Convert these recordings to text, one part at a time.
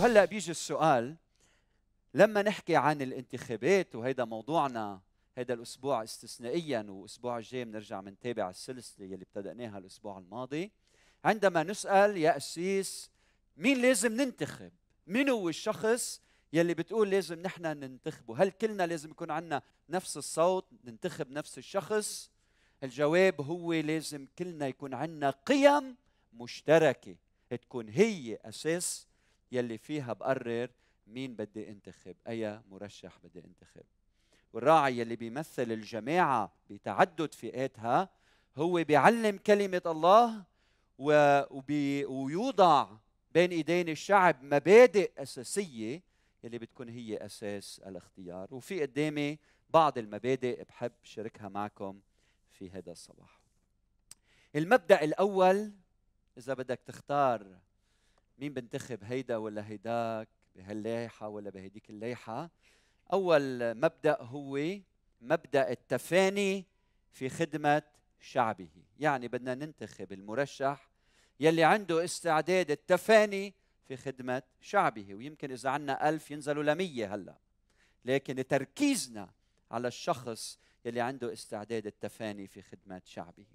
وهلا بيجي السؤال لما نحكي عن الانتخابات وهيدا موضوعنا هذا الاسبوع استثنائيا والاسبوع الجاي بنرجع بنتابع السلسله يلي ابتدأناها الاسبوع الماضي عندما نسال يا اسيس مين لازم ننتخب؟ مين هو الشخص يلي بتقول لازم نحن ننتخبه؟ هل كلنا لازم يكون عندنا نفس الصوت ننتخب نفس الشخص؟ الجواب هو لازم كلنا يكون عندنا قيم مشتركه تكون هي اساس يلي فيها بقرر مين بدي انتخب اي مرشح بدي انتخب والراعي يلي بيمثل الجماعه بتعدد فئاتها هو بيعلم كلمه الله وبي ويوضع بين ايدين الشعب مبادئ اساسيه يلي بتكون هي اساس الاختيار وفي قدامي بعض المبادئ بحب شاركها معكم في هذا الصباح المبدا الاول اذا بدك تختار مين بنتخب هيدا ولا هيداك بهاللايحة ولا بهديك اللايحة أول مبدأ هو مبدأ التفاني في خدمة شعبه يعني بدنا ننتخب المرشح يلي عنده استعداد التفاني في خدمة شعبه ويمكن إذا عنا ألف ينزلوا لمية هلأ لكن تركيزنا على الشخص يلي عنده استعداد التفاني في خدمة شعبه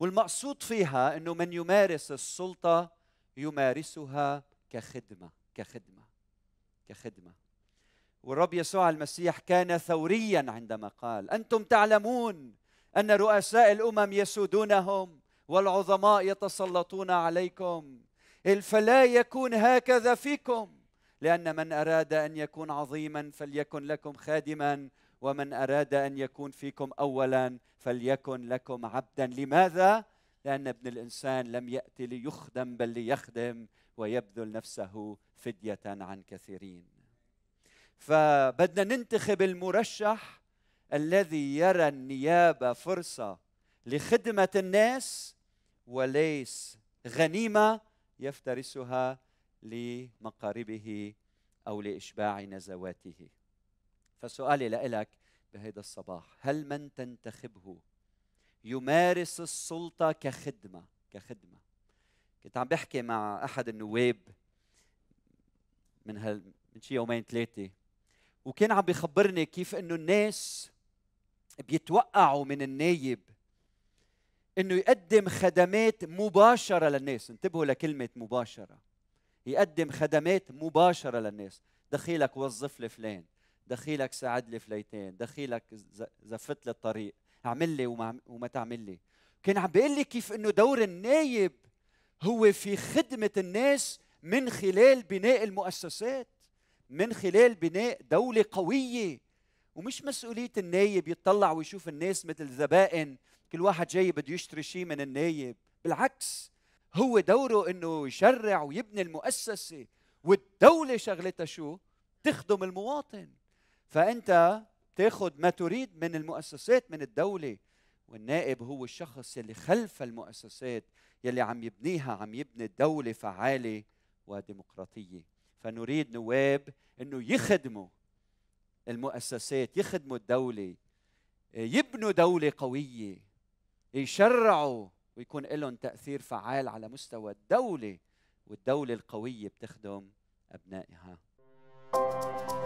والمقصود فيها أنه من يمارس السلطة يمارسها كخدمه كخدمه كخدمه والرب يسوع المسيح كان ثوريا عندما قال انتم تعلمون ان رؤساء الامم يسودونهم والعظماء يتسلطون عليكم فلا يكون هكذا فيكم لان من اراد ان يكون عظيما فليكن لكم خادما ومن اراد ان يكون فيكم اولا فليكن لكم عبدا لماذا لأن ابن الإنسان لم يأتي ليخدم بل ليخدم ويبذل نفسه فدية عن كثيرين فبدنا ننتخب المرشح الذي يرى النيابة فرصة لخدمة الناس وليس غنيمة يفترسها لمقاربه أو لإشباع نزواته فسؤالي لك بهذا الصباح هل من تنتخبه يمارس السلطه كخدمه كخدمه كنت عم بحكي مع احد النواب من هال من شي يومين ثلاثه وكان عم بيخبرني كيف انه الناس بيتوقعوا من النايب انه يقدم خدمات مباشره للناس انتبهوا لكلمه مباشره يقدم خدمات مباشره للناس دخيلك وظف لي فلان دخيلك ساعد لي فليتين دخيلك زفت لي الطريق اعمل لي وما, وما تعمل لي كان عم بيقول لي كيف انه دور النايب هو في خدمه الناس من خلال بناء المؤسسات من خلال بناء دوله قويه ومش مسؤوليه النايب يطلع ويشوف الناس مثل زبائن كل واحد جاي بده يشتري شيء من النايب بالعكس هو دوره انه يشرع ويبني المؤسسه والدوله شغلتها شو تخدم المواطن فانت تاخذ ما تريد من المؤسسات من الدولة والنائب هو الشخص يلي خلف المؤسسات يلي عم يبنيها عم يبني دولة فعالة وديمقراطية فنريد نواب أنه يخدموا المؤسسات يخدموا الدولة يبنوا دولة قوية يشرعوا ويكون لهم تأثير فعال على مستوى الدولة والدولة القوية بتخدم أبنائها thank you